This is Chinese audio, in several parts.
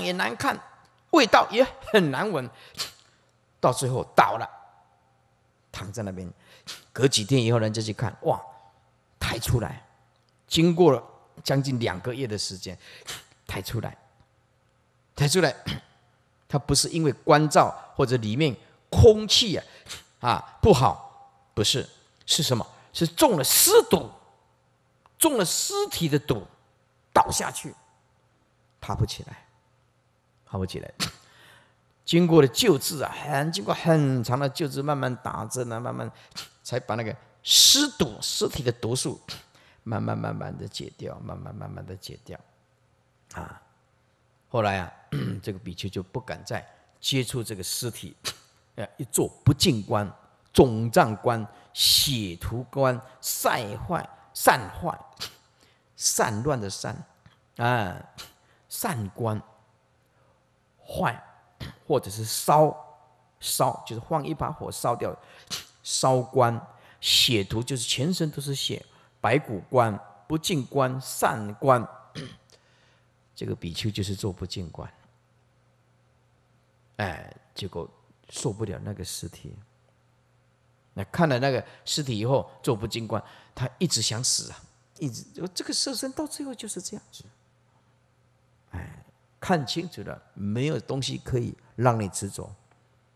也难看，味道也很难闻，到最后倒了，躺在那边。隔几天以后，人家去看，哇，抬出来，经过了将近两个月的时间，抬出来，抬出来，他不是因为关照或者里面空气呀啊不好，不是，是什么？是中了尸毒，中了尸体的毒，倒下去，爬不起来。爬不起来，经过了救治啊，很经过很长的救治，慢慢打针啊，慢慢才把那个尸毒、尸体的毒素慢慢慢慢的解掉，慢慢慢慢的解掉啊。后来啊，这个比丘就不敢再接触这个尸体，呃，一做不净观、总障观、血涂观、晒坏、散坏、散乱的散啊，散观。坏，或者是烧，烧就是放一把火烧掉，烧关血涂就是全身都是血，白骨关不净关善关，这个比丘就是做不净关，哎，结果受不了那个尸体，那看了那个尸体以后做不进关，他一直想死啊，一直这个色身到最后就是这样子。看清楚了，没有东西可以让你执着，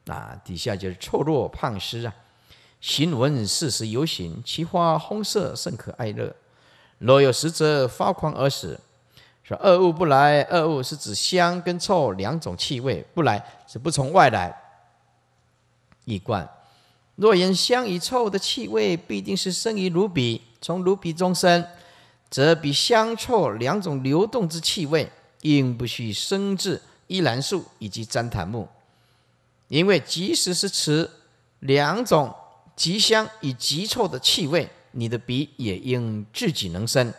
那底下就是臭若胖尸啊，行闻四时游行，其花红色甚可爱乐。若有食者，发狂而死。说恶物不来，恶物是指香跟臭两种气味不来，是不从外来。一观，若言香与臭的气味，必定是生于卢比，从卢比中生，则比香臭两种流动之气味。应不须生至依兰树以及旃檀木，因为即使是此两种极香与极臭的气味，你的鼻也应自己能生。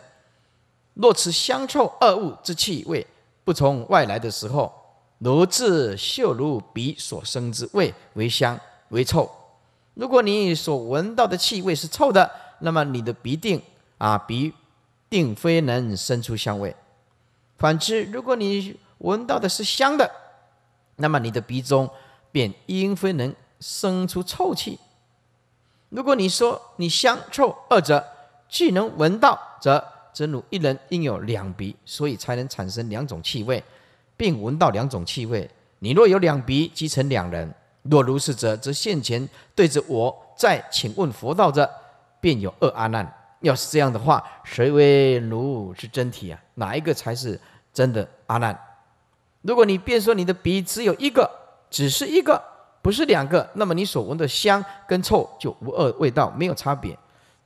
若此香臭二物之气味不从外来的时候，如自嗅如鼻所生之味为香为臭。如果你所闻到的气味是臭的，那么你的鼻定啊鼻定非能生出香味。反之，如果你闻到的是香的，那么你的鼻中便应非能生出臭气。如果你说你香臭二者既能闻到，则则如一人应有两鼻，所以才能产生两种气味，并闻到两种气味。你若有两鼻，即成两人。若如是者，则现前对着我在请问佛道者，便有二阿难。要是这样的话，谁为奴是真体啊？哪一个才是真的阿难？如果你辩说你的鼻只有一个，只是一个，不是两个，那么你所闻的香跟臭就无二味道，没有差别。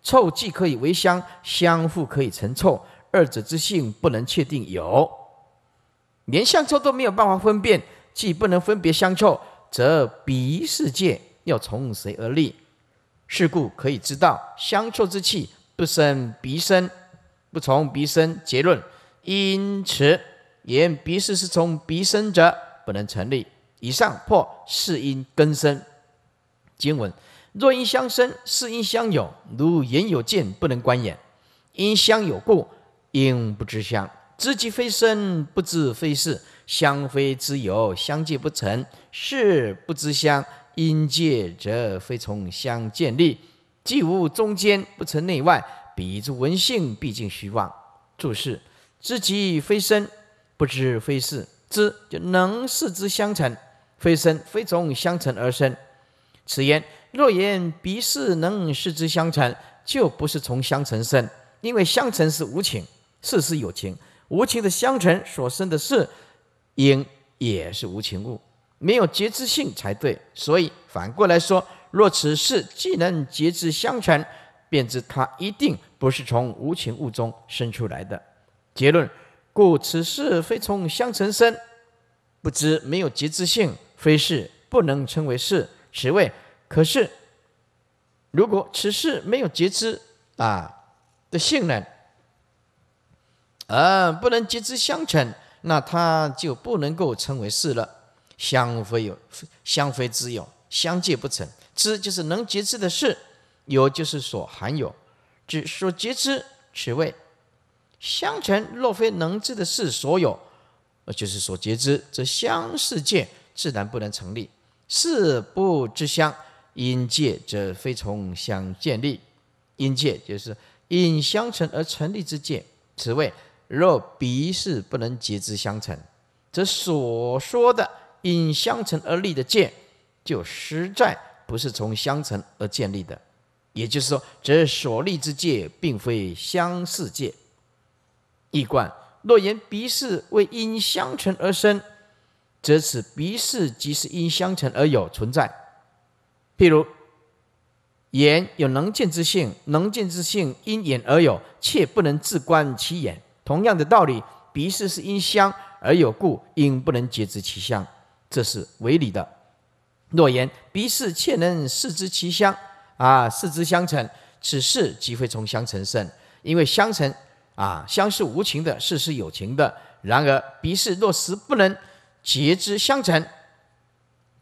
臭既可以为香，香复可以成臭，二者之性不能确定有。连香臭都没有办法分辨，既不能分别香臭，则鼻世界要从谁而立？是故可以知道香臭之气。不生必生，不从必生。结论：因此言必是是从必生者，不能成立。以上破是因根生经文。若因相生，是因相有。如眼有见，不能观眼；因相有故，因不知相。知即非生，不知非是。相非之有，相借不成。是不知相，因界者非从相建立。既无中间，不成内外。彼之文性，毕竟虚妄。注释：知其非生，不知非事。知就能事之相成，非生非从相成而生。此言若言彼是能事之相成，就不是从相成生，因为相成是无情，事是有情。无情的相成所生的事，应也是无情物，没有节制性才对。所以反过来说。若此事既能结之相成，便知它一定不是从无情物中生出来的结论。故此事非从相成生，不知没有结之性，非是不能称为是。此谓可是，如果此事没有结之啊的性能，呃，不能结之相成，那它就不能够称为是了。相非有，相非之有，相借不成。知就是能及知的事，有就是所含有，知所及知，此谓相成。若非能知的事所有，呃，就是所及知，则相是界自然不能成立。事不知相，因界则非从相建立，因界就是因相成而成立之界。此谓若彼事不能及知相成，则所说的因相成而立的界，就实在。不是从相成而建立的，也就是说，这所立之界，并非相世界。一观，若言鼻识为因相成而生，则此鼻识即是因相成而有存在。譬如眼有能见之性，能见之性因眼而有，却不能自观其眼。同样的道理，鼻识是因相而有故，因不能觉知其相，这是为理的。若言彼是切能视之其相，啊，视之相成，此事即非从相成生。因为相成，啊，相是无情的，事是有情的。然而彼是若实不能结之相成，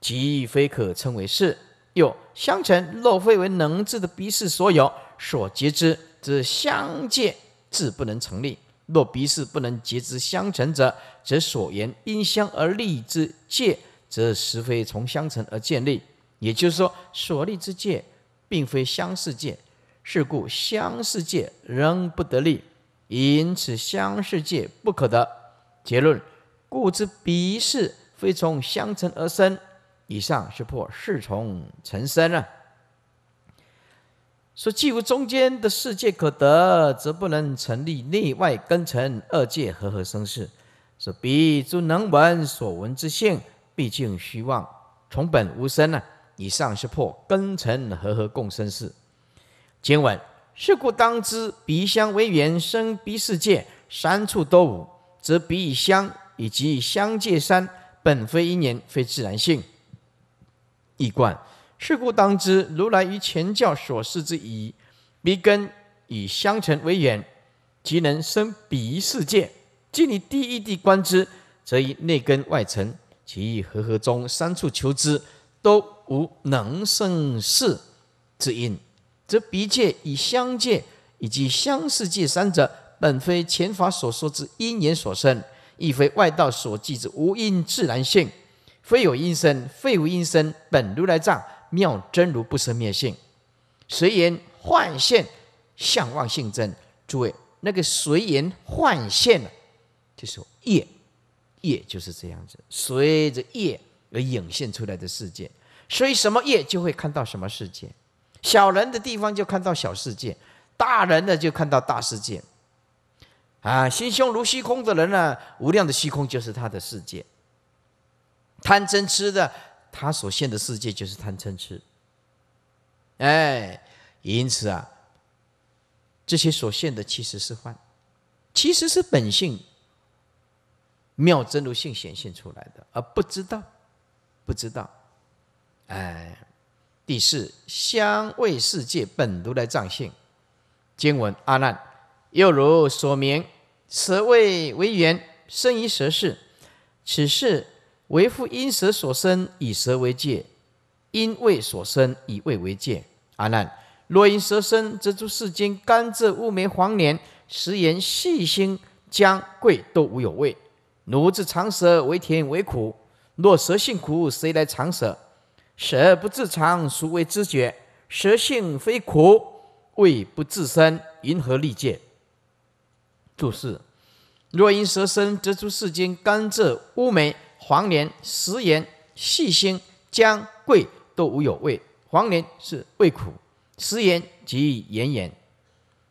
即非可称为事。又相成若非为能治的彼是所有所结之，则相界自不能成立。若彼是不能结之相成者，则所言因相而立之界。则实非从相成而建立，也就是说，所立之界，并非相世界，是故相世界仍不得立，因此相世界不可得。结论，故之彼是非从相成而生。以上是破事从成生啊。说既无中间的世界可得，则不能成立内外根尘二界和合生世。说彼诸能闻所闻之性。毕竟虚妄，从本无生呢。以上是破根尘和合共生事。今文：是故当知，彼相为缘，生彼世界，三处多无，则彼以相以及相界三，本非因缘，非自然性。异观。是故当知，如来于前教所示之以彼根以相尘为缘，即能生彼世界。即你第一地观之，则以内根外尘。其意和合中三处求之，都无能生事之因，则鼻界以相界以及相世界三者，本非前法所说之因缘所生，亦非外道所记之无因自然性，非有因生，非无因生，本如来藏妙真如不生灭性。随缘幻现，相忘性真。诸位，那个随缘幻现呢，就是业。业就是这样子，随着业而涌现出来的世界，所以什么业就会看到什么世界。小人的地方就看到小世界，大人的就看到大世界。啊，心胸如虚空的人呢，无量的虚空就是他的世界。贪嗔痴的，他所现的世界就是贪嗔痴。哎，因此啊，这些所现的其实是幻，其实是本性。妙真如性显现出来的，而不知道，不知道。哎，第四，香味世界本如来藏性。经文：阿难，又如所明，舌味为缘生于舌世。此事为复因舌所生，以舌为界；因味所生，以味为界。阿难，若因舌生，则诸世间甘蔗、乌梅、黄连、食盐、细辛、姜、桂都无有味。奴自尝舌为甜为苦，若舌性苦，谁来尝舌？舌不自尝，孰为知觉？舌性非苦，味不自生，云何立戒？注释：若因舌生，则出世间甘蔗、乌梅、黄连、食盐、细辛、姜、桂都无有味。黄连是味苦，食盐即盐盐，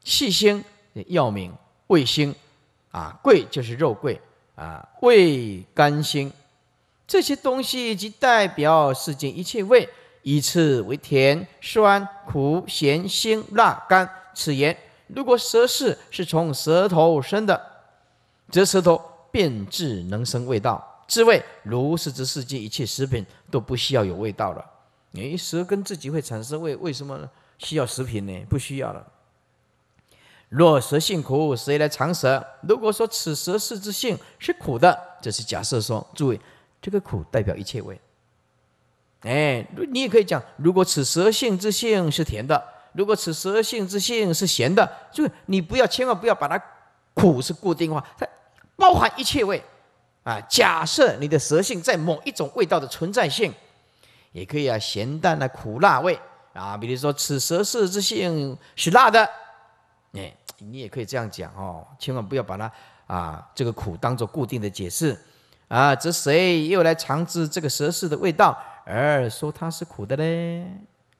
细辛药名味辛，啊，桂就是肉桂。啊，味甘辛，这些东西即代表世间一切味，以此为甜、酸、苦、咸、辛、辣、甘、此言。如果舌是是从舌头生的，则舌头变质能生味道。滋味，如是之世间一切食品都不需要有味道了。诶，舌根自己会产生味，为什么需要食品呢？不需要了。若舌性苦，谁来尝舌？如果说此舌是之性是苦的，这是假设说。注意，这个苦代表一切味。哎，你也可以讲，如果此舌性之性是甜的，如果此舌性之性是咸的，就你不要千万不要把它苦是固定化，它包含一切味啊。假设你的舌性在某一种味道的存在性，也可以啊，咸淡的苦辣味啊。比如说，此舌是之性是辣的。哎，你也可以这样讲哦，千万不要把它啊，这个苦当做固定的解释啊。这谁又来尝知这个舌识的味道而说它是苦的呢？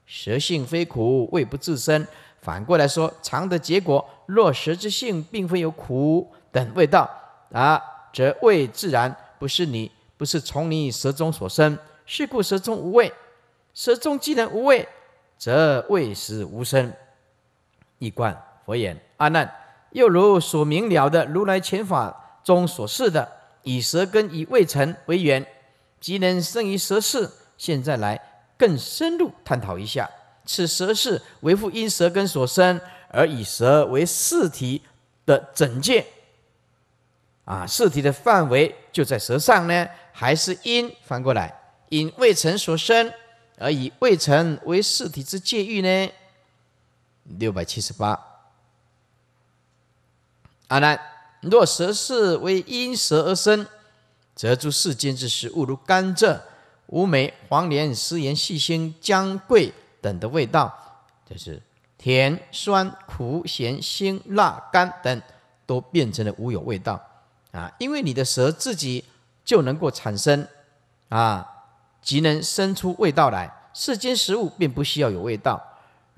舌性非苦，味不自生。反过来说，尝的结果，若舌之性并非有苦等味道啊，则味自然不是你，不是从你舌中所生。是故舌中无味，舌中既然无味，则味食无生，一贯。佛言：“阿难，又如所明了的，如来前法中所示的，以舌根以未成为缘，即能生于舌事。现在来更深入探讨一下，此舌事为复因舌根所生而以舌为四体的整件？啊，四体的范围就在舌上呢，还是因翻过来因未成所生而以未成为四体之界域呢？”六百七十八。阿难，若舌是为因舌而生，则诸世间之食物如甘蔗、乌梅、黄连、食盐、细辛、姜、桂等的味道，就是甜、酸、苦、咸、辛、辣、甘等，都变成了无有味道啊！因为你的舌自己就能够产生啊，即能生出味道来。世间食物并不需要有味道。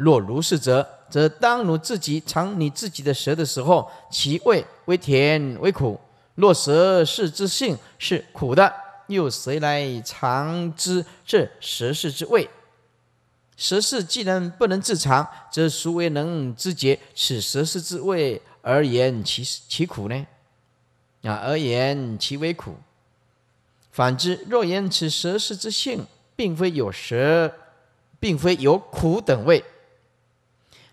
若如是，者，则当如自己尝你自己的舌的时候，其味为甜为苦。若舌是之性是苦的，又谁来尝之这舌是之味？舌是既然不能自尝，则孰为能知解此舌是之味而言其其苦呢？啊，而言其为苦。反之，若言此舌是之性，并非有舌，并非有苦等味。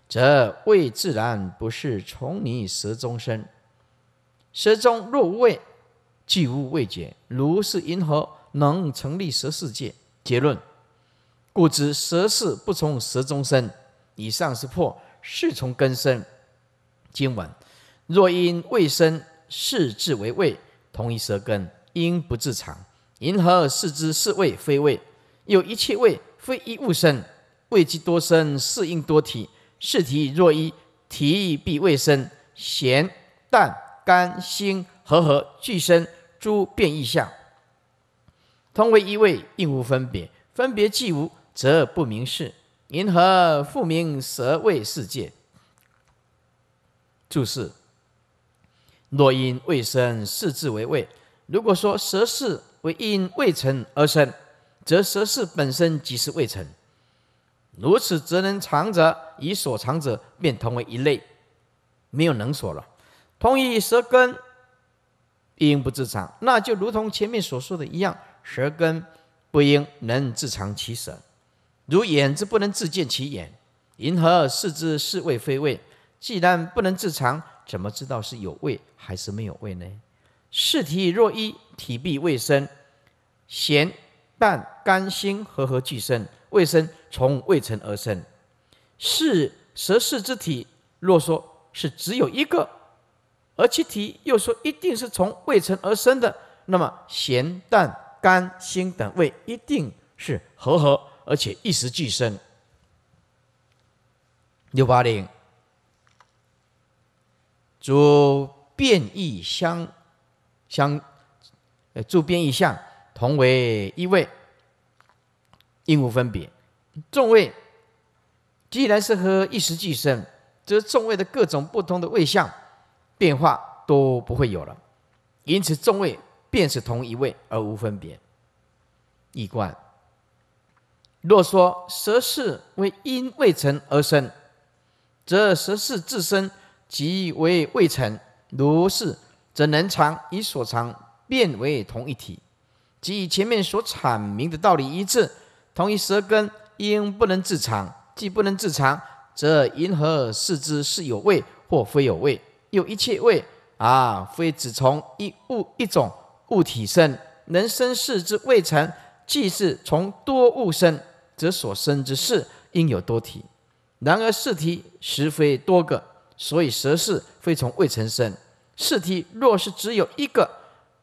则味自然不是从你舌中生，舌中若无味，即无味觉。如是因何能成立十世界？结论：故知舌事不从舌中生。以上是破事从根生。经文：若因未生，视之为味，同一舌根，因不自长。因何视之？是味非味。有一切味，非一物生。味即多生，是因多体。是提若一提亦必未生，咸淡、甘、辛、和合俱生诸变异相，同为一味，应无分别。分别既无，则不明是。云何复名舌味世界？注释：若因未生，视之为味。如果说舌是为因未成而生，则舌是本身即是未成。如此，则能长者以所长者便同为一类，没有能所了。同以舌根应不自长，那就如同前面所说的一样，舌根不应能自长其舌。如眼之不能自见其眼，银河视之是味非味？既然不能自长，怎么知道是有味还是没有味呢？视体若一，体必未生。咸、淡、甘、辛、和合俱生。未生从未成而生，是十事之体。若说是只有一个，而其体又说一定是从未成而生的，那么咸、淡、甘、辛等味一定是合合，而且一时俱生。六八零，诸变异相，相呃，诸变异相同为一味。因无分别，众位既然是和一时俱生，则众位的各种不同的位相变化都不会有了，因此众位便是同一位而无分别，一观。若说舌世为因未成而生，则舌世自身即为未成，如是则能藏以所藏变为同一体，即前面所阐明的道理一致。同一舌根因不能自尝，既不能自尝，则云何视之是有味或非有味？又一切味啊，非只从一物一种物体生，能生视之未成，既是从多物生，则所生之事应有多体。然而四体实非多个，所以舌是非从未成生。四体若是只有一个，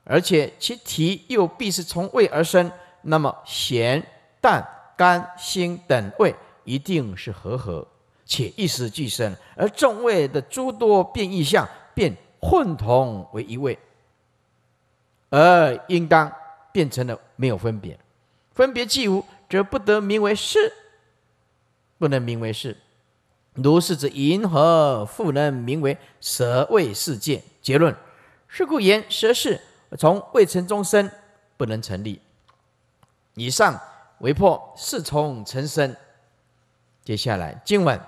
而且其体又必是从未而生，那么弦但肝、心等位一定是和合，且一时俱生，而众位的诸多变异相便混同为一位，而应当变成了没有分别，分别既无，则不得名为是，不能名为是。如是指银河，复能名为舌位世界。结论：是故言舌是从未成终身，不能成立。以上。为破四从成身，接下来经文：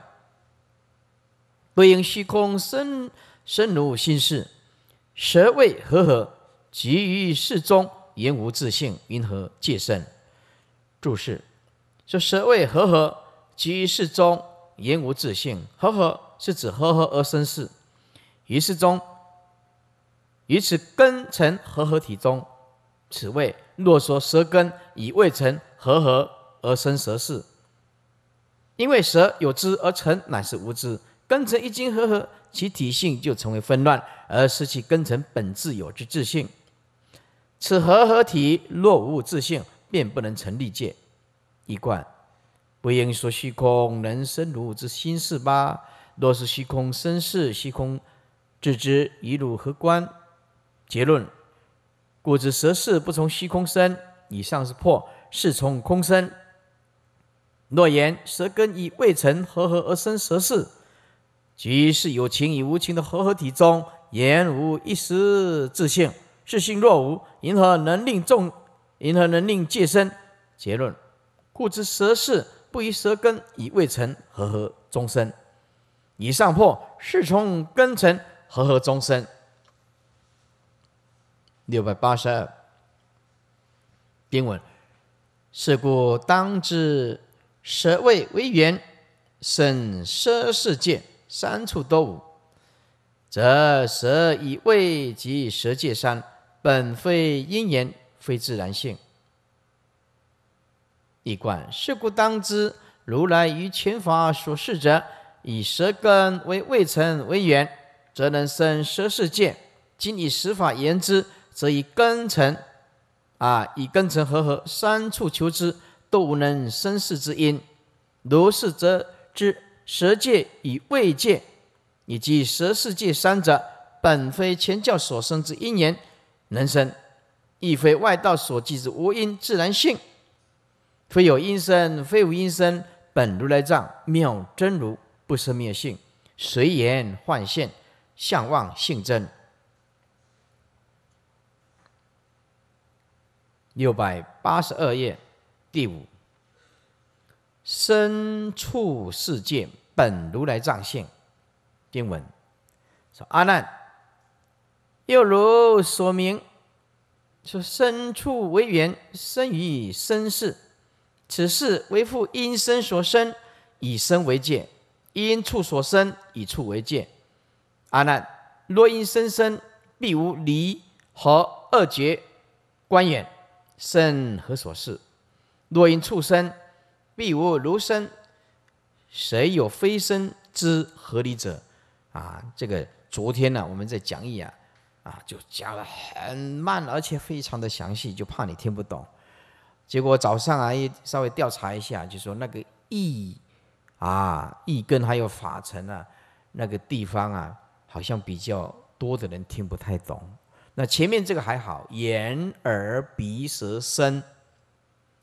不应虚空生生如心事，舌味和合，即于世中言无自性。云何借身？注释说舌味和合，即于世中言无自性。和合是指和合而生事，于世中于此根成和合体中，此谓若说舌根已未成。合合而生蛇事，因为蛇有知而成，乃是无知，根尘一经合合，其体性就成为纷乱，而失其根尘本质有之自性。此合合体若无自性，便不能成立界。一贯不应说虚空能生如之心事吧？若是虚空生事，虚空自知一如何观？结论：故知蛇事不从虚空生。以上是破。是从空生。若言舌根以未成合合而生舌事，即是有情与无情的合合体中，言无一时自性。自性若无，云何能令众？云何能令界生？结论：故知舌事不以舌根以未成合合终生。以上破是从根成合合终生。六百八十二。编文。是故当知舌味为缘，生舌世界三处多无，则舌以味及舌界三，本非因缘，非自然性。一观，是故当知如来于前法所示者，以舌根为未成为缘，则能生舌世界。今以实法言之，则以根成啊！以根尘合合，三处求之，都无能生世之因。如是则知十界与未界，以及十世界三者，本非前教所生之因缘能生，亦非外道所记之无因自然性。非有因生，非无因生，本如来藏妙真如，不生灭性，随缘幻现，相望性真。六百八十二页，第五。身处世界，本如来藏性，经文说：“阿难，又如所明，说身处为缘生于身世，此事为复因身所生，以身为界；因处所生，以处为界。阿难，若因身生，必无离和二觉观眼生何所似？若因畜生，必无如生；谁有非生之合理者？啊，这个昨天呢，我们在讲义啊，啊，就讲了很慢，而且非常的详细，就怕你听不懂。结果早上啊，一稍微调查一下，就说那个义啊、义根还有法尘啊，那个地方啊，好像比较多的人听不太懂。那前面这个还好，眼、耳、鼻、舌、身，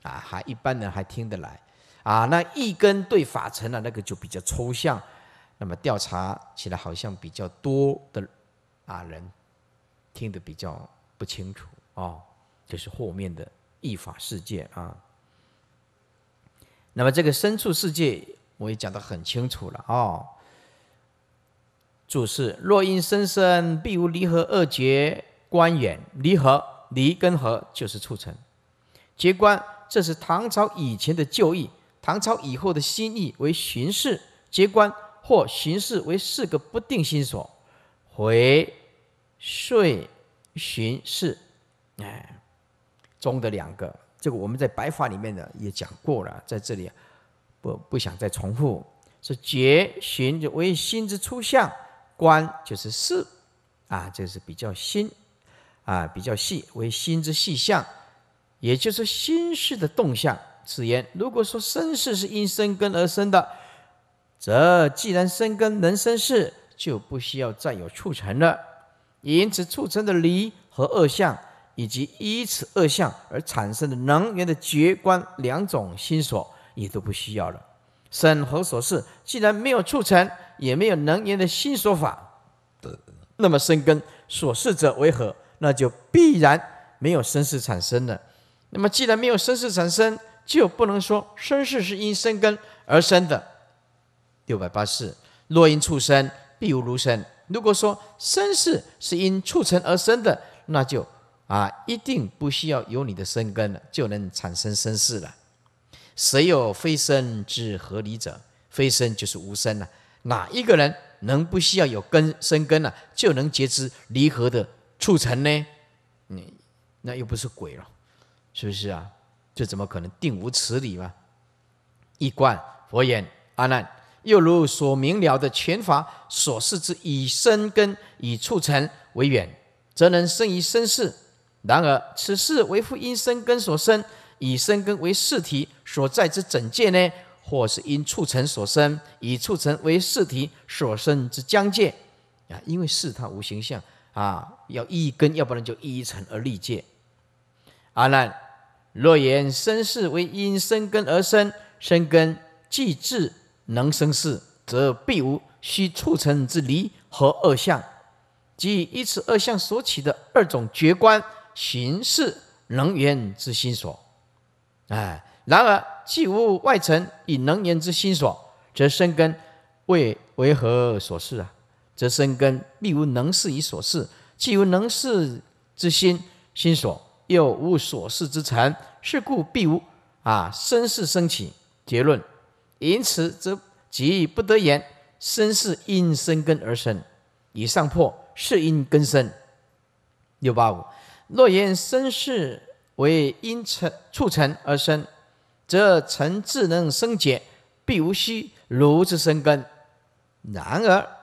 啊，还一般人还听得来，啊，那一根对法成啊、那个就比较抽象，那么调查起来好像比较多的，啊，人听得比较不清楚，哦，这是后面的译法世界啊。那么这个深处世界我也讲得很清楚了，哦，注释：若因深生，必无离合二劫。官员，离合离跟合就是促成，结官这是唐朝以前的旧义，唐朝以后的新义为巡视结官或巡视为四个不定心所，回、睡、巡视，哎，中的两个，这个我们在白法里面呢也讲过了，在这里不不想再重复，是结巡为心之初相，官就是事啊，这是比较新。啊，比较细为心之细相，也就是心事的动向。此言，如果说生事是因生根而生的，则既然生根能生事，就不需要再有促成了。因此，促成的离和二相，以及依此二相而产生的能源的觉观两种心所也都不需要了。审核所示，既然没有促成，也没有能源的新说法，那么生根所示者为何？那就必然没有生世产生的。那么，既然没有生世产生，就不能说生世是因生根而生的。六百八十四，若因畜生，必无如生。如果说生世是因畜生而生的，那就啊，一定不需要有你的生根了，就能产生生世了。谁有非生之合理者？非生就是无生了。哪一个人能不需要有根生根了，就能截枝离合的？促成呢？你那又不是鬼了，是不是啊？这怎么可能？定无此理嘛！一观佛言，阿难，又如所明了的前法所示之以生根以促成为缘，则能生于生世。然而，此世为复因生根所生，以生根为事体所在之整界呢？或是因促成所生，以促成为事体所生之疆界？啊，因为事它无形象。啊，要一根，要不然就一尘而立界。阿难，若言生世为因，生根而生，生根既智能生事，则必无须促成之离和二相，即依此二相所起的二种觉观形式，能源之心所。哎，然而既无外尘以能源之心所，则生根为为何所事啊？则生根必无能事以所事，既无能事之心，心所又无所事之尘，是故必无啊生事生起。结论，因此则即不得言生事因生根而生。以上破是因根生。六八五，若言生事为因成促成而生，则成智能生解，必无须如此生根。然而。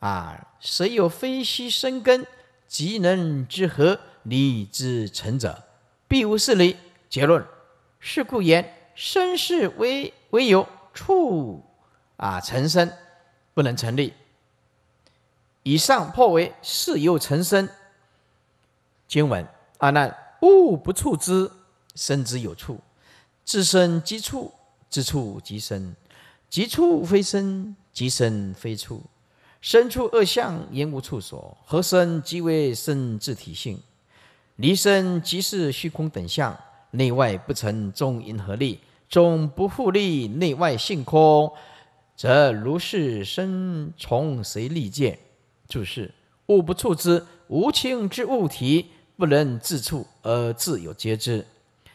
啊，谁有非虚生根，即能之和理之成者，必无是理。结论：是故言生是为为有处，啊，成身不能成立。以上破为是有成身。经文啊。那物不处之生之有处，自生即处，之处即生，即处非生，即生非处。身处恶相，言无处所；合身即为身自体性，离身即是虚空等相。内外不成中因合力，终不复力，内外性空，则如是身从谁立见？注释：物不触之无情之物体，不能自处而自有皆知；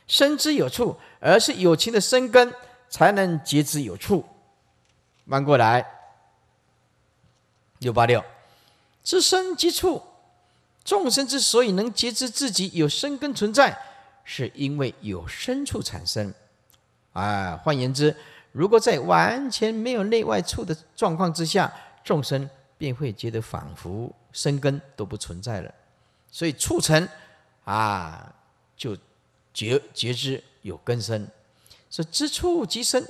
身之有处，而是有情的生根，才能结知有处。翻过来。六八六，知生即处，众生之所以能觉知自己有生根存在，是因为有深处产生。啊，换言之，如果在完全没有内外触的状况之下，众生便会觉得仿佛生根都不存在了。所以，畜成啊，就觉觉知有根生。说知处即生，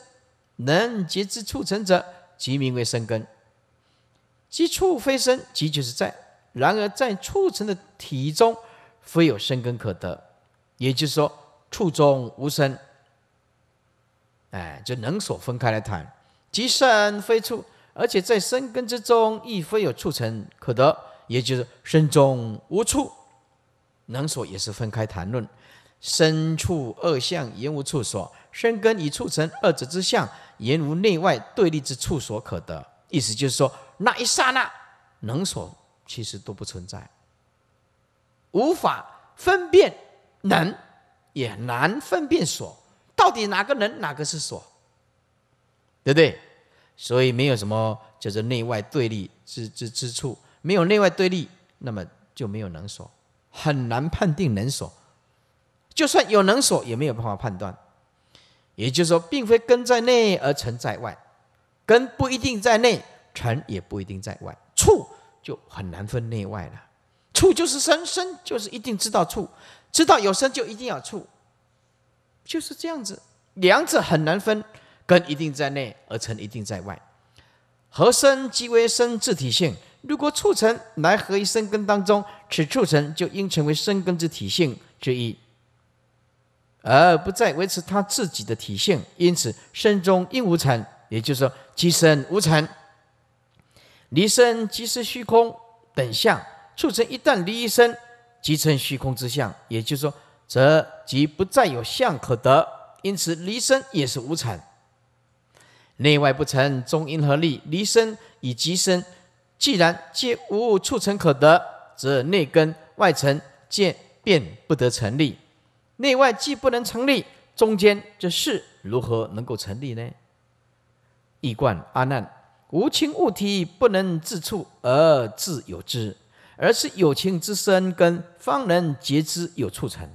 能觉知畜成者，即名为生根。即处非身，即就是在；然而在触成的体中，非有生根可得，也就是说，处中无生，哎，就能所分开来谈，即身非处，而且在生根之中亦非有触成可得，也就是身中无处，能所也是分开谈论。身处二相言无处所，生根与促成二者之相言无内外对立之处所可得。意思就是说。那一刹那，能所其实都不存在，无法分辨能，也难分辨所，到底哪个人，哪个是所，对不对？所以没有什么叫做内外对立之之之处，没有内外对立，那么就没有能所，很难判定能所，就算有能所，也没有办法判断。也就是说，并非根在内而存在外，根不一定在内。尘也不一定在外，处就很难分内外了。处就是生，生就是一定知道处，知道有生就一定要处，就是这样子，两者很难分。根一定在内，而尘一定在外。合生即为生自体现。如果畜生来合一生根当中，此畜生就应成为生根之体现之一，而不再维持他自己的体现。因此，生中应无尘，也就是说，即生无尘。离生即是虚空等相，促成一旦离一生，即成虚空之相，也就是说，则即不再有相可得，因此离生也是无产，内外不成中因何力？离生以及生，既然皆无促成可得，则内根外成皆便不得成立，内外既不能成立，中间这事如何能够成立呢？一观阿难。无情物体不能自处而自有之，而是有情之生根方能觉知有触成。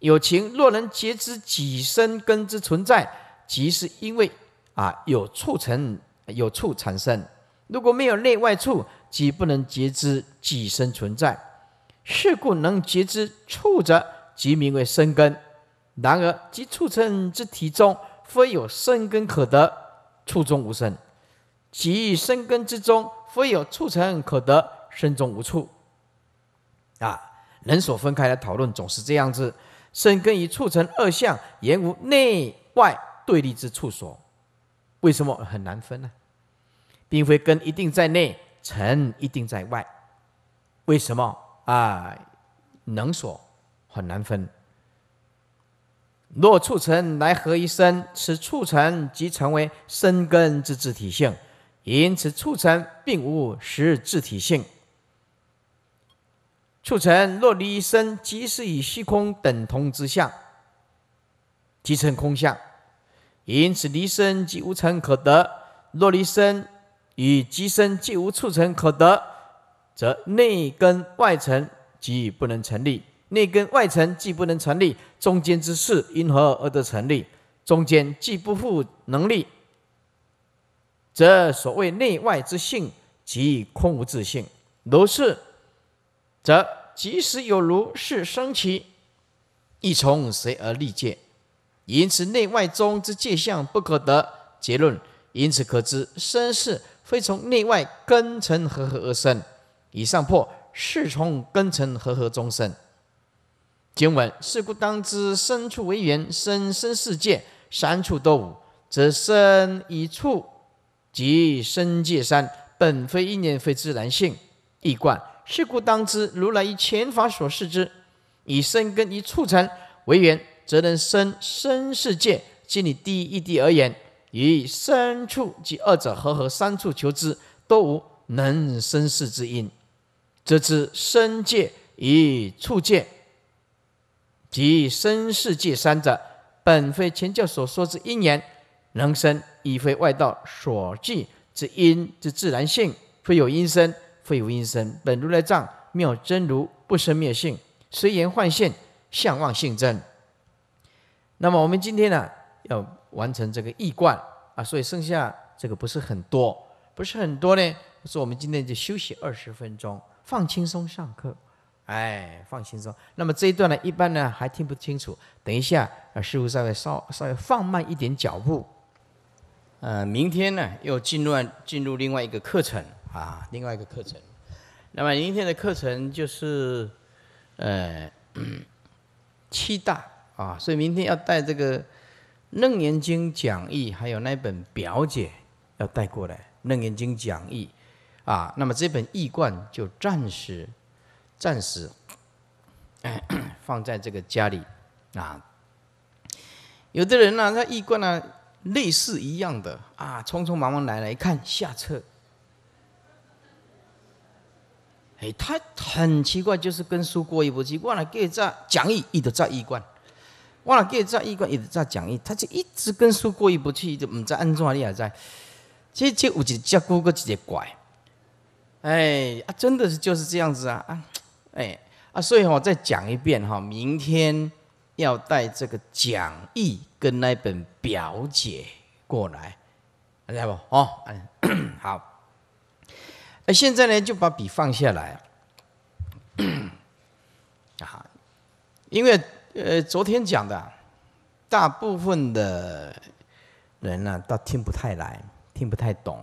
有情若能觉知己生根之存在，即是因为啊有畜成有畜产生。如果没有内外处，即不能觉知己生存在。是故能觉知畜者，即名为生根。然而即畜成之体中，非有生根可得，处中无生。其于生根之中，非有畜成可得，生中无处。啊，人所分开的讨论总是这样子：生根与促成二相，言无内外对立之处所。为什么很难分呢？并非根一定在内，成一定在外。为什么啊？能所很难分。若促成来合一生？此促成即成为生根之自体性。因此，促成并无实质体性。促成若离身，即是与虚空等同之相，即成空相。因此，离身即无成可得；若离身与即身既无促成可得，则内根外成即不能成立。内根外成既不能成立，中间之事因何而得成立？中间既不复能力。则所谓内外之性，即空无自性。如是，则即使有如是生起，亦从谁而立界？因此内外中之界相不可得。结论：因此可知，生是非从内外根尘合合而生。以上破是从根尘合合中生。今文：是故当知，身处为缘，生生世界，三处多无，则生一处。即生界山本非一念，非自然性异观。是故当知，如来以前法所示之，以生根、以触成为缘，则能生生世界。即你第一地而言，于三处及二者合合三处求之，都无能生世之因，则知生界与处界，及生世界三者本非前教所说之一念。人生，亦非外道所计之因之自然性，非有因生，非无因生。本如来藏妙真如不生灭性，随缘幻现，相忘性真。那么我们今天呢，要完成这个易观啊，所以剩下这个不是很多，不是很多呢，所以我们今天就休息二十分钟，放轻松上课。哎，放轻松。那么这一段呢，一般呢还听不清楚，等一下啊，师傅稍微稍稍微放慢一点脚步。呃，明天呢，又进入进入另外一个课程啊，另外一个课程。那么明天的课程就是呃七大啊，所以明天要带这个楞严经讲义，还有那本表姐要带过来。楞严经讲义啊，那么这本易观就暂时暂时放在这个家里啊。有的人呢，他易观呢？类似一样的啊，匆匆忙忙来来一看下册。哎，他很奇怪，就是跟书过意不去，忘了给在讲义，一直在一贯；忘了给在衣冠，一直在讲义，他就一直跟书过意不去，就唔知安怎你还在，这实有只只古哥直接怪，哎啊，真的是就是这样子啊啊，哎啊，所以我再讲一遍哈，明天。要带这个讲义跟那本表姐过来，大家不？哦，嗯，好。现在呢就把笔放下来，啊，因为呃，昨天讲的大部分的人呢，倒听不太来，听不太懂。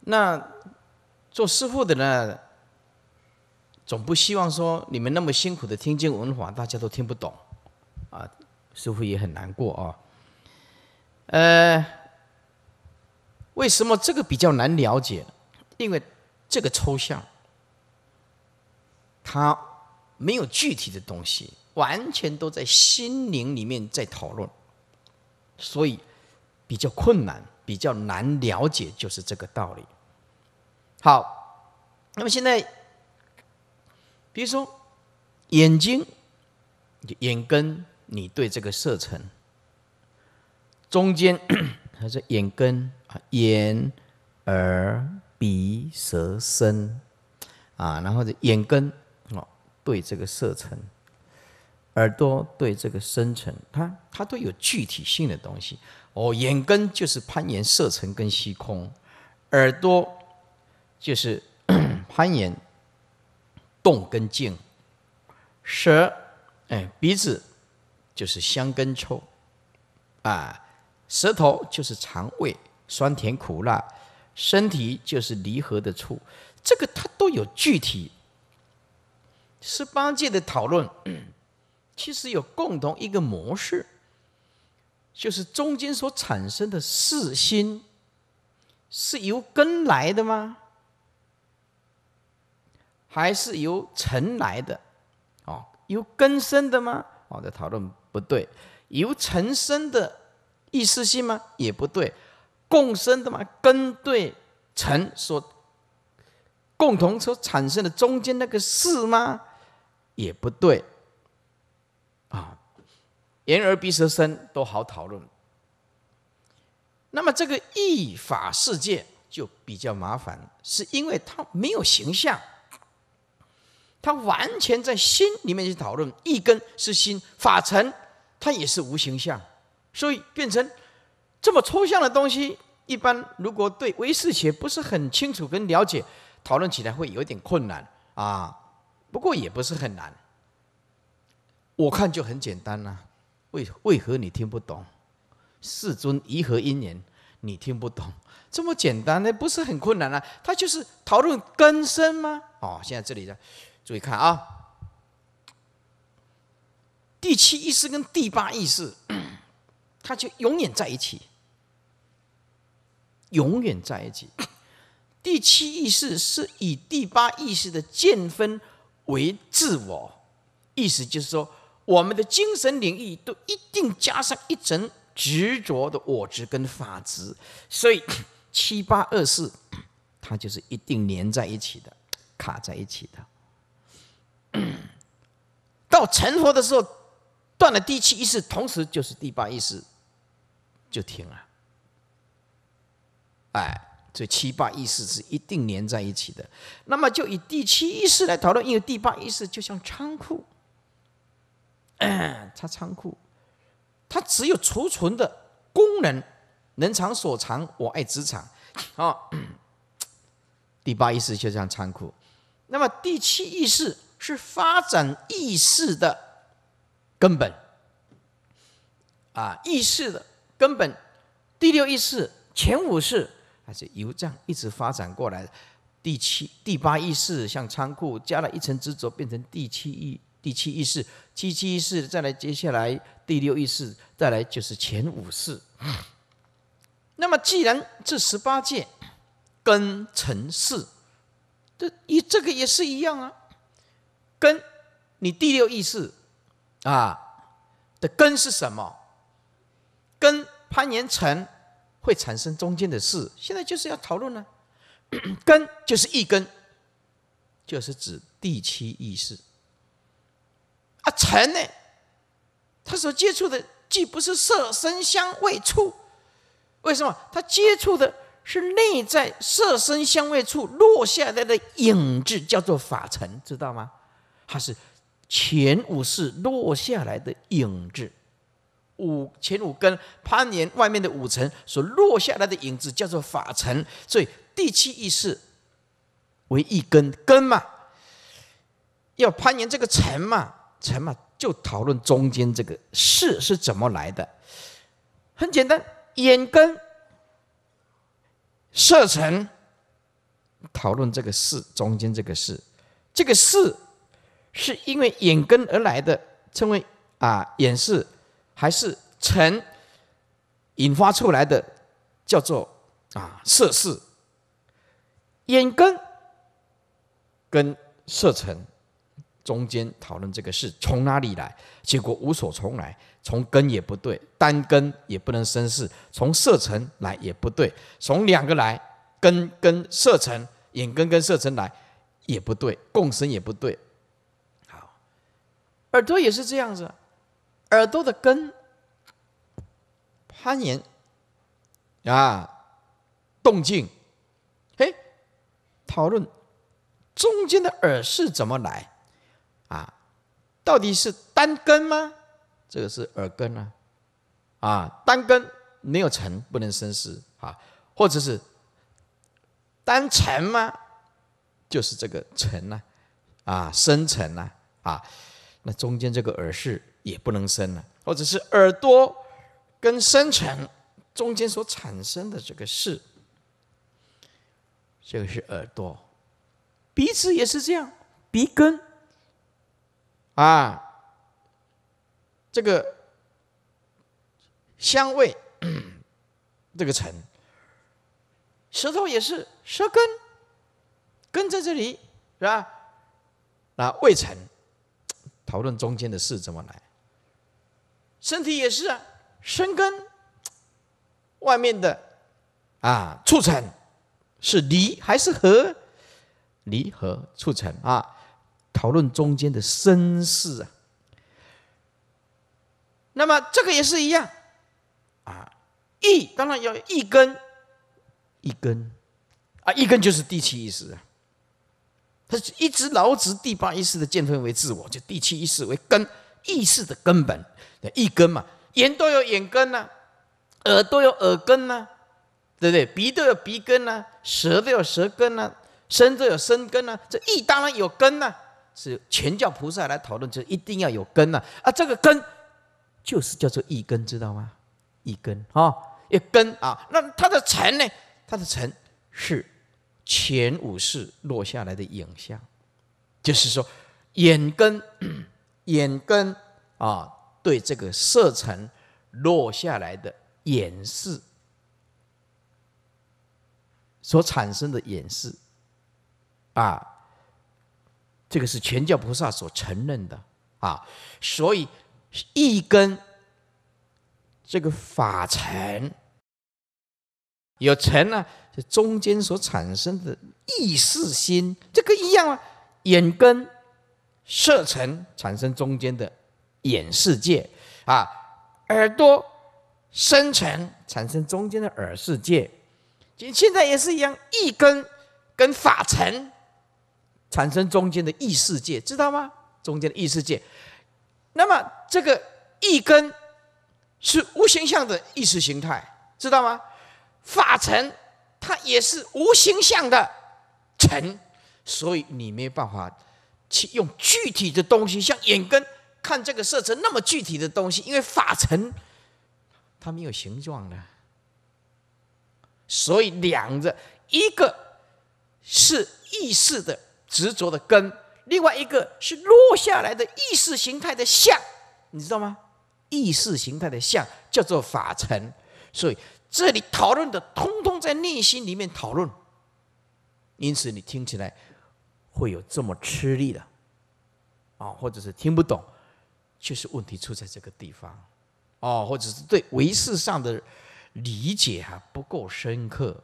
那做师傅的呢？总不希望说你们那么辛苦的听经闻法，大家都听不懂，啊，师傅也很难过啊。呃，为什么这个比较难了解？因为这个抽象，它没有具体的东西，完全都在心灵里面在讨论，所以比较困难，比较难了解，就是这个道理。好，那么现在。比如说，眼睛，眼根，你对这个色尘；中间，还是眼根啊，眼、耳、鼻、舌、身，啊，然后这眼根啊，对这个色尘；耳朵对这个声尘，它它都有具体性的东西。哦，眼根就是攀岩、色尘跟虚空；耳朵就是 攀岩。动跟静，舌哎鼻子就是香跟臭啊，舌头就是肠胃酸甜苦辣，身体就是离合的处，这个它都有具体。十八界的讨论 其实有共同一个模式，就是中间所产生的四心是由根来的吗？还是由尘来的，哦，由根生的吗？哦，这讨论不对。由尘生的意识性吗？也不对。共生的吗？根对尘所共同所产生的中间那个事吗？也不对。啊，言而必舌生都好讨论。那么这个意法世界就比较麻烦，是因为它没有形象。他完全在心里面去讨论，一根是心法尘，它也是无形相，所以变成这么抽象的东西。一般如果对唯识学不是很清楚跟了解，讨论起来会有点困难啊。不过也不是很难，我看就很简单啊。为为何你听不懂？世尊颐和因缘，你听不懂？这么简单，那不是很困难啊？他就是讨论根深吗？哦，现在这里的。注意看啊，第七意识跟第八意识，它就永远在一起，永远在一起。第七意识是以第八意识的见分为自我，意思就是说，我们的精神领域都一定加上一层执着的我执跟法执，所以七八二四，它就是一定连在一起的，卡在一起的。到成佛的时候，断了第七意识，同时就是第八意识就停了。哎，这七、八意识是一定连在一起的。那么就以第七意识来讨论，因为第八意识就像仓库，它仓库，它只有储存的功能。能藏所藏，我爱职场。好，第八意识就像仓库，那么第七意识。是发展意识的根本，啊，意识的根本。第六意识，前五识还是由这样一直发展过来的。第七、第八意识像仓库加了一层执着，变成第七意、第七意识、七七意识，再来接下来第六意识，再来就是前五识。那么，既然这十八界跟尘世，这一这个也是一样啊。根，你第六意识啊的根是什么？根攀岩尘会产生中间的事，现在就是要讨论呢，根就是一根，就是指第七意识。啊，尘呢？他所接触的既不是色身相位处，为什么？他接触的是内在色身相位处落下来的影子，叫做法尘，知道吗？它是前五世落下来的影子，五前五根攀岩外面的五层所落下来的影子叫做法尘，所以第七意识为一根根嘛，要攀岩这个尘嘛尘嘛，就讨论中间这个世是怎么来的，很简单，眼根色尘，讨论这个事，中间这个事，这个事是因为眼根而来的，称为啊眼视，还是尘引发出来的，叫做啊色事。眼根跟色尘中间讨论这个事，从哪里来？结果无所从来，从根也不对，单根也不能生事；从色尘来也不对，从两个来，根跟色尘，眼根跟色尘来也不对，共生也不对。耳朵也是这样子，耳朵的根，攀岩，啊，动静，哎，讨论，中间的耳是怎么来，啊，到底是单根吗？这个是耳根啊，啊，单根没有成，不能生事啊，或者是单层吗？就是这个层啊，啊，生层啊，啊。那中间这个耳室也不能生了，或者是耳朵跟生尘中间所产生的这个事，这个是耳朵。鼻子也是这样，鼻根啊，这个香味，这个尘。舌头也是，舌根根在这里是吧？啊，味尘。讨论中间的事怎么来？身体也是啊，生根，外面的，啊，促成，是离还是合？离合促成啊，讨论中间的生事啊。那么这个也是一样啊，意当然要一根一根，啊，一根就是地气意识啊。他一直老子第八意识的见分为自我，就第七意识为根意识的根本一根嘛。眼都有眼根呐，耳朵有耳根呐，对不对？鼻都有鼻根呐，舌都有舌根呐，身都有身根呐，这意当然有根呐。是全教菩萨来讨论，就一定要有根呐、啊，这个根就是叫做意根，知道吗？一根啊，一根啊。那他的尘呢？他的尘是。前五世落下来的影像，就是说，眼根、眼根啊，对这个色尘落下来的演示所产生的演示啊，这个是全教菩萨所承认的啊，所以一根这个法尘有尘呢。中间所产生的意识心，这个一样啊，眼根色尘产生中间的眼世界啊，耳朵生成产生中间的耳世界，现现在也是一样，一根跟法尘产生中间的意世界，知道吗？中间的意世界，那么这个一根是无形象的意识形态，知道吗？法尘。它也是无形象的尘，所以你没有办法去用具体的东西，像眼根看这个色尘那么具体的东西，因为法尘它没有形状的，所以两个，一个是意识的执着的根，另外一个是落下来的意识形态的相，你知道吗？意识形态的相叫做法尘，所以。这里讨论的，通通在内心里面讨论，因此你听起来会有这么吃力的，啊，或者是听不懂，就是问题出在这个地方，哦，或者是对唯识上的理解还不够深刻，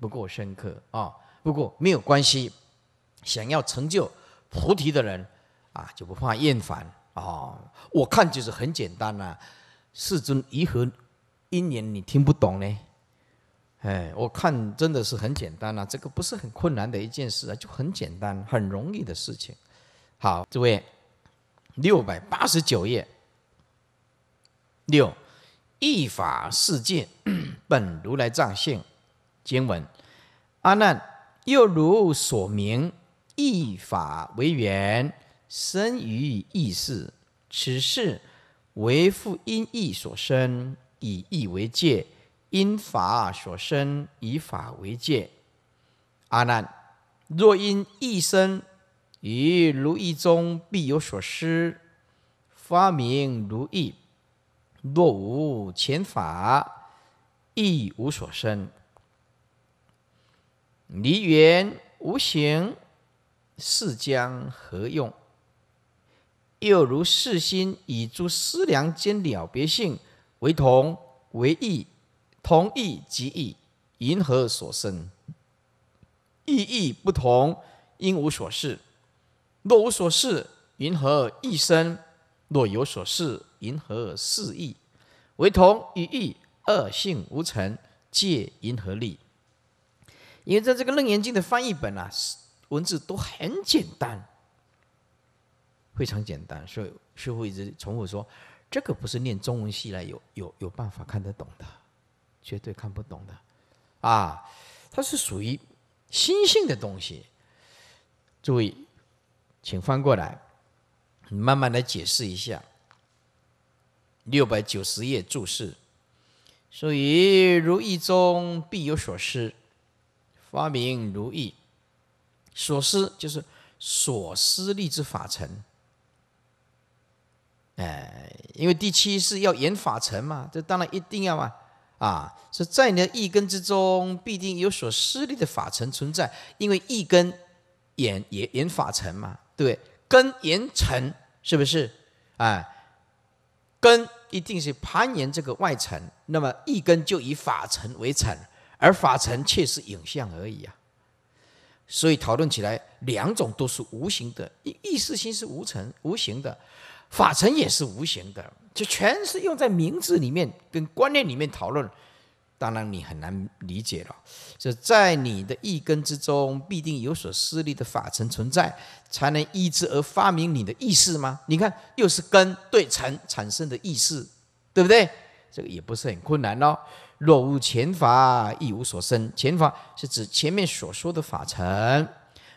不够深刻啊，不过没有关系，想要成就菩提的人啊，就不怕厌烦啊。我看就是很简单了，世尊一何因缘你听不懂呢？哎，我看真的是很简单啊，这个不是很困难的一件事啊，就很简单，很容易的事情。好，诸位，六百八十九页六，一法世界 本如来藏性经文。阿难，又如所明，一法为缘，生于意识，此事为复因意所生。以义为戒，因法所生；以法为戒。阿难，若因一生，于如意中必有所失，发明如意。若无前法，亦无所生。离缘无形，是将何用？又如世心以诸思量间了别性。为同为异，同异即异，云何所生？异异不同，因无所事。若无所事，云何异生？若有所事，云何四异？为同与异，二性无成，借云河力？因为在这个楞严经的翻译本啊，文字都很简单，非常简单，所以师傅一直重复说。这个不是念中文系来有有有办法看得懂的，绝对看不懂的，啊，它是属于心性的东西。注意，请翻过来，你慢慢来解释一下。六百九十页注释，所以如意中必有所失，发明如意，所失就是所失立之法尘。哎，因为第七是要演法尘嘛，这当然一定要嘛。啊，是在你的一根之中必定有所失利的法尘存在，因为一根演也演法尘嘛，对，根言尘是不是？哎，根一定是攀岩这个外尘，那么一根就以法尘为尘，而法尘却是影像而已啊。所以讨论起来，两种都是无形的，意意识心是无尘无形的。法尘也是无形的，就全是用在名字里面跟观念里面讨论，当然你很难理解了。就在你的一根之中，必定有所势力的法尘存在，才能依之而发明你的意识吗？你看，又是根对尘产生的意识，对不对？这个也不是很困难哦。若无前法，亦无所生。前法是指前面所说的法尘，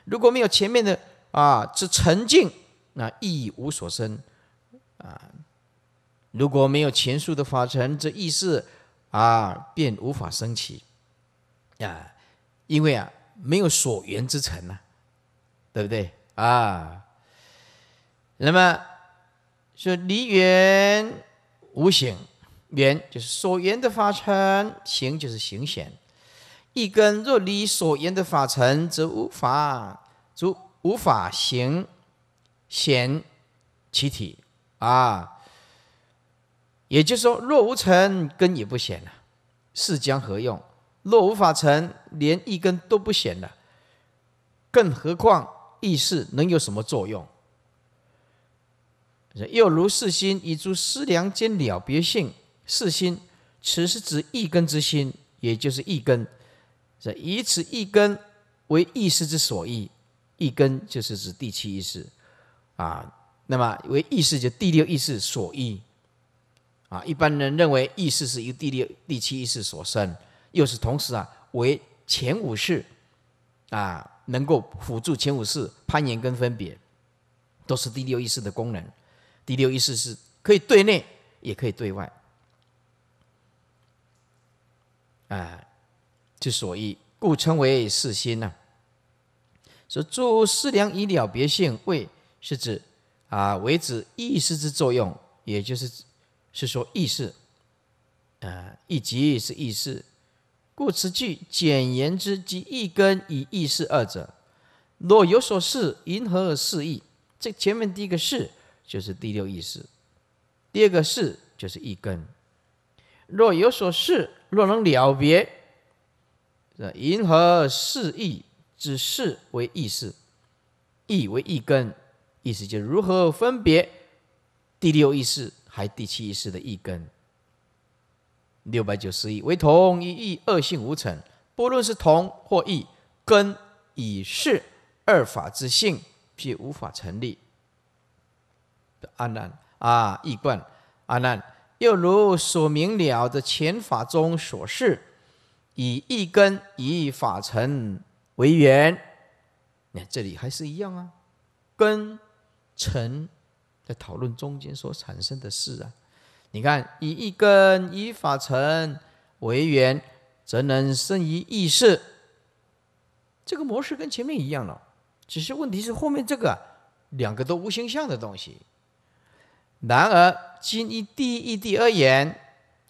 如果没有前面的啊之沉静，那亦无所生。啊，如果没有前述的法尘，这意识啊便无法升起啊，因为啊没有所缘之尘呐，对不对啊？那么说离缘无形，缘就是所缘的法尘，形就是行显。一根若离所缘的法尘，则无法足无法行显其体。啊，也就是说，若无成，根也不显了，是将何用？若无法成，连一根都不显了，更何况意识能有什么作用？又如四心以诸思量兼了别性，四心，此时指一根之心，也就是一根，这以此一根为意识之所依，一根就是指第七意识，啊。那么为意识，就第六意识所依啊。一般人认为意识是由第六、第七意识所生，又是同时啊，为前五识啊，能够辅助前五识攀岩跟分别，都是第六意识的功能。第六意识是可以对内，也可以对外。啊，就所依，故称为四心呐。所以诸四量以了别性为是指。啊，为指意识之作用，也就是是说意识，啊，一即是意识，故此句简言之，即意根与意识二者。若有所视，云何示意？这前面第一个是，就是第六意识，第二个是，就是意根。若有所视，若能了别，这云何示意？指示为意识，意为意根。意思就如何分别第六意识还第七意识的一根？六百九十一为同一意，二性无成。不论是同或异根，以是二法之性，即无法成立。阿难啊，易观阿难。又如所明了的前法中所示，以一根以法成为缘。你看这里还是一样啊，根。成，在讨论中间所产生的事啊，你看，以一根以法成为缘，则能生于意识。这个模式跟前面一样了，只是问题是后面这个两个都无形相的东西。然而，今依第一义谛而言，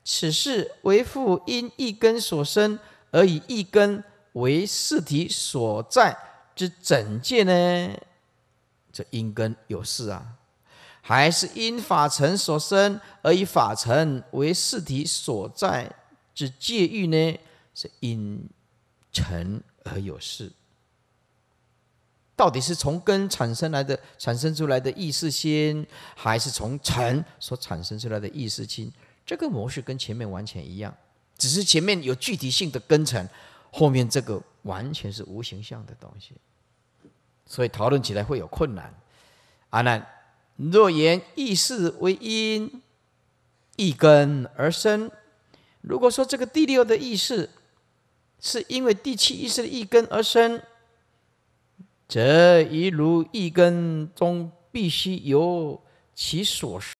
此事为复因一根所生，而以一根为事体所在之整界呢？这因根有事啊，还是因法尘所生而以法尘为事体所在之界域呢？是因尘而有事，到底是从根产生来的、产生出来的意识心，还是从尘所产生出来的意识心？这个模式跟前面完全一样，只是前面有具体性的根尘，后面这个完全是无形象的东西。所以讨论起来会有困难。阿难，若言意识为因，一根而生。如果说这个第六的意识是因为第七意识的一根而生，则一如一根中必须由其所生。